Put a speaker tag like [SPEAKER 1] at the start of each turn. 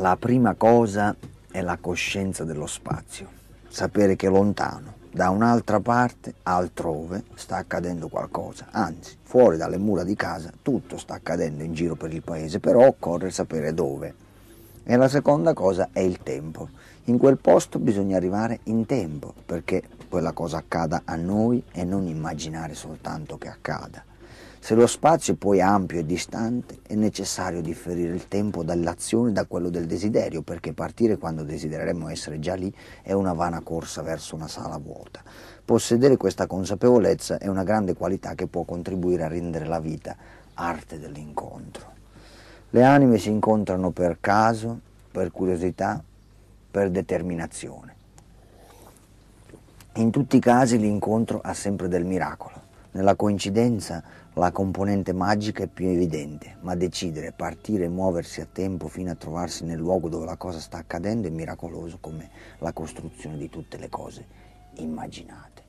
[SPEAKER 1] La prima cosa è la coscienza dello spazio, sapere che lontano, da un'altra parte, altrove, sta accadendo qualcosa, anzi, fuori dalle mura di casa tutto sta accadendo in giro per il paese, però occorre sapere dove. E la seconda cosa è il tempo. In quel posto bisogna arrivare in tempo perché quella cosa accada a noi e non immaginare soltanto che accada. Se lo spazio è poi ampio e distante, è necessario differire il tempo dall'azione da quello del desiderio, perché partire quando desidereremmo essere già lì è una vana corsa verso una sala vuota. Possedere questa consapevolezza è una grande qualità che può contribuire a rendere la vita arte dell'incontro. Le anime si incontrano per caso, per curiosità, per determinazione. In tutti i casi l'incontro ha sempre del miracolo. Nella coincidenza la componente magica è più evidente, ma decidere, partire e muoversi a tempo fino a trovarsi nel luogo dove la cosa sta accadendo è miracoloso come la costruzione di tutte le cose immaginate.